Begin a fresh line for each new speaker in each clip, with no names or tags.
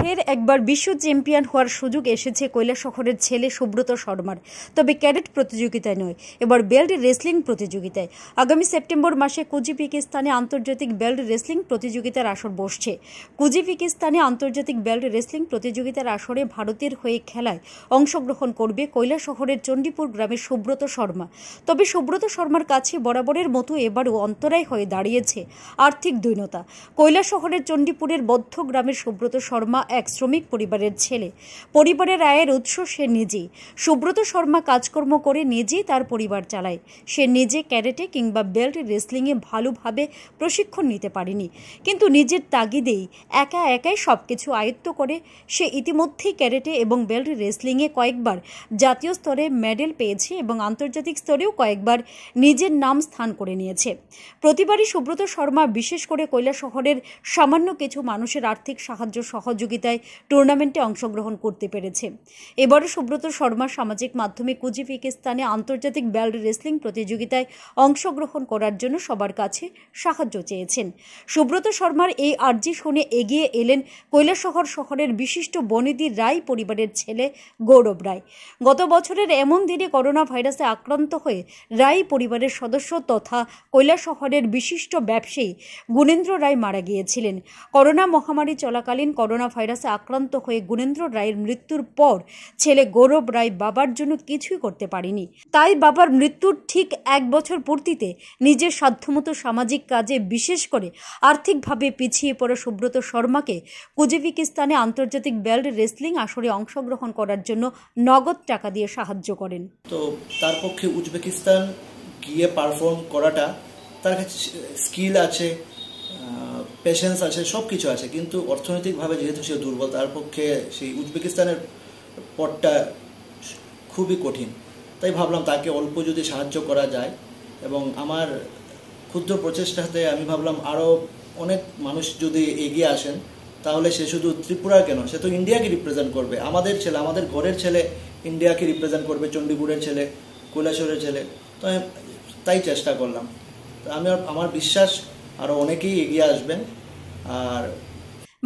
ফের একবার বিশ্ব চ্যাম্পিয়ন হওয়ার সুযোগ এসেছে শহরের ছেলে সুব্রত শর্মার তবে ক্যাডেট প্রতিযোগিতায় নয় এবার বেল্ট রেসলিং প্রতিযোগিতায় আগামী সেপ্টেম্বর মাসে কুজিপিকিস্তানে আন্তর্জাতিক বেল্ট রেসলিং প্রতিযোগিতার আসর বসছে কুজিপিকিস্তানে আন্তর্জাতিক বেল্ট রেসলিং প্রতিযোগিতার আসরে ভারতের হয়ে খেলায় অংশগ্রহণ করবে শহরের চণ্ডীপুর গ্রামের সুব্রত শর্মা তবে সুব্রত শর্মার কাছে বরাবরের মতো এবারও অন্তরায় হয়ে দাঁড়িয়েছে আর্থিক দৈনতা শহরের চণ্ডীপুরের বদ্ধ গ্রামের সুব্রত শর্মা এক শ্রমিক পরিবারের ছেলে পরিবারের আয়ের উৎস সে নিজেই সুব্রত শর্মা কাজকর্ম করে নিজেই তার পরিবার চালায় সে নিজে ক্যারেটে কিংবা বেল্ট রেসলিংয়ে ভালোভাবে প্রশিক্ষণ নিতে পারেনি কিন্তু নিজের তাগিদেই একা একাই সব কিছু আয়ত্ত করে সে ইতিমধ্যেই ক্যারেটে এবং বেল্ট রেসলিংয়ে কয়েকবার জাতীয় স্তরে মেডেল পেয়েছে এবং আন্তর্জাতিক স্তরেও কয়েকবার নিজের নাম স্থান করে নিয়েছে প্রতিবারই সুব্রত শর্মা বিশেষ করে কৈলাসহরের সামান্য কিছু মানুষের আর্থিক সাহায্য সহযোগিতা প্রতিযোগিতায় টুর্নামেন্টে অংশগ্রহণ করতে পেরেছে এবারও সুব্রত শর্মা সামাজিক মাধ্যমে কুজিফিকিস্তানে আন্তর্জাতিক ব্যাল্ড রেসলিং প্রতিযোগিতায় অংশগ্রহণ করার জন্য সবার কাছে সাহায্য চেয়েছেন সুব্রত শর্মার এই আর্জি শুনে এগিয়ে এলেন কৈলাসহর শহরের বিশিষ্ট বনেদি রায় পরিবারের ছেলে গৌরব রায় গত বছরের এমন দিনে করোনা ভাইরাসে আক্রান্ত হয়ে রায় পরিবারের সদস্য তথা কৈলাসহরের বিশিষ্ট ব্যবসায়ী গুণেন্দ্র রায় মারা গিয়েছিলেন করোনা মহামারী চলাকালীন করোনা ভাইরাস ভাইরাসে আক্রান্ত হয়ে গুণেন্দ্র রায়ের মৃত্যুর পর ছেলে গৌরব রায় বাবার জন্য কিছুই করতে পারেনি তাই বাবার মৃত্যুর ঠিক এক বছর পূর্তিতে নিজের সাধ্যমতো সামাজিক কাজে বিশেষ করে আর্থিকভাবে পিছিয়ে পড়া সুব্রত শর্মাকে কুজিবিকিস্তানে আন্তর্জাতিক বেল্ট রেসলিং আসরে অংশগ্রহণ করার জন্য নগদ টাকা দিয়ে সাহায্য করেন
তো তার পক্ষে উজবেকিস্তান গিয়ে পারফর্ম করাটা তার কাছে স্কিল আছে পেশেন্স আছে সব কিছু আছে কিন্তু অর্থনৈতিকভাবে যেহেতু সে দুর্বল তার পক্ষে সেই উজবেকিস্তানের পথটা খুবই কঠিন তাই ভাবলাম তাকে অল্প যদি সাহায্য করা যায় এবং আমার ক্ষুদ্র প্রচেষ্টাতে আমি ভাবলাম আরও অনেক মানুষ যদি এগিয়ে আসেন তাহলে সে শুধু ত্রিপুরা কেন সে তো ইন্ডিয়াকে রিপ্রেজেন্ট করবে আমাদের ছেলে আমাদের ঘরের ছেলে ইন্ডিয়াকে রিপ্রেজেন্ট করবে চণ্ডীপুরের ছেলে কৈলাসরের ছেলে তো তাই চেষ্টা করলাম আমি আমার বিশ্বাস আরও অনেকেই এগিয়ে আসবেন আর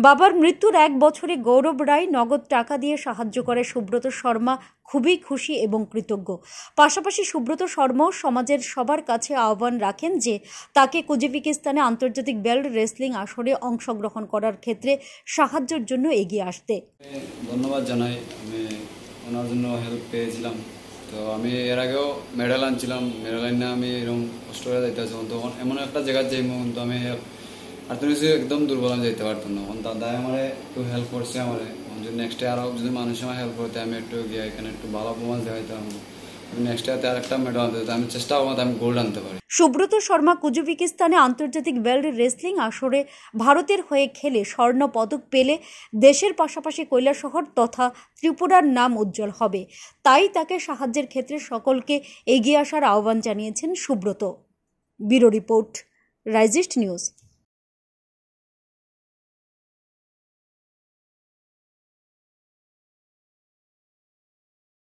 বাবার মৃত্যুর এক বছরে গৌরব রায় নগদ টাকা দিয়ে সাহায্য করে সুব্রত শর্মা খুবই খুশি এবং কৃতজ্ঞ পাশাপাশি সুব্রত শর্মাও সমাজের সবার কাছে আহ্বান রাখেন যে তাকে কুজিবিকিস্তানে আন্তর্জাতিক বেল্ট রেসলিং আসরে অংশগ্রহণ করার ক্ষেত্রে সাহায্যের জন্য এগিয়ে আসতে
ধন্যবাদ জানাই আমি ওনার জন্য হেল্প পেয়েছিলাম তো আমি এর আগেও মেডেল আনছিলাম মেডেল আনিয়ে আমি এরকম কষ্ট করে যাইতে আসলাম তখন এমন একটা জায়গা যাইব কিন্তু আমি আর তো একদম দুর্বল আমি যাইতে পারতাম না তখন দাদাই আমার একটু হেল্প করছে আমার যদি নেক্সট ডে আরও যদি মানুষ আমার হেল্প করতে আমি একটু গিয়ে এখানে একটু ভালো দেওয়া দেখাইতাম
সুব্রত শর্মা কুজুবিকিস্তানে আন্তর্জাতিক ওয়েল্ড রেসলিং আসরে ভারতের হয়ে খেলে স্বর্ণ পদক পেলে দেশের পাশাপাশি কৈলাসহর তথা ত্রিপুরার নাম উজ্জ্বল হবে তাই তাকে সাহায্যের ক্ষেত্রে সকলকে এগিয়ে আসার আহ্বান জানিয়েছেন সুব্রত ব্যুরো রিপোর্ট রাইজিস্ট নিউজ